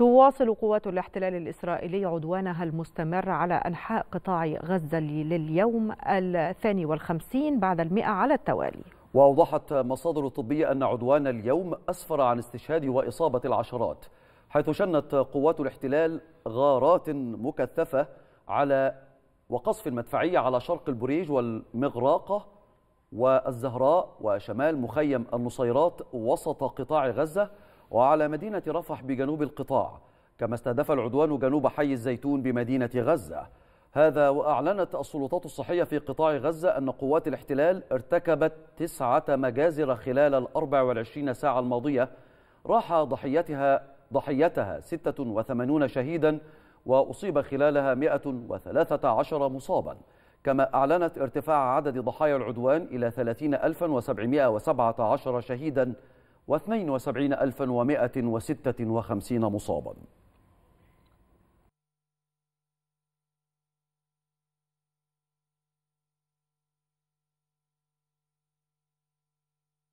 تواصل قوات الاحتلال الإسرائيلي عدوانها المستمر على أنحاء قطاع غزة لليوم الثاني والخمسين بعد المئة على التوالي وأوضحت مصادر طبية أن عدوان اليوم أسفر عن استشهاد وإصابة العشرات حيث شنت قوات الاحتلال غارات مكثفة على وقصف المدفعية على شرق البريج والمغراقة والزهراء وشمال مخيم النصيرات وسط قطاع غزة وعلى مدينة رفح بجنوب القطاع كما استهدف العدوان جنوب حي الزيتون بمدينة غزة هذا وأعلنت السلطات الصحية في قطاع غزة أن قوات الاحتلال ارتكبت تسعة مجازر خلال ال 24 ساعة الماضية راح ضحيتها ضحيتها 86 شهيدا وأصيب خلالها 113 مصابا كما أعلنت ارتفاع عدد ضحايا العدوان إلى 30717 شهيدا و 72156 مصاباً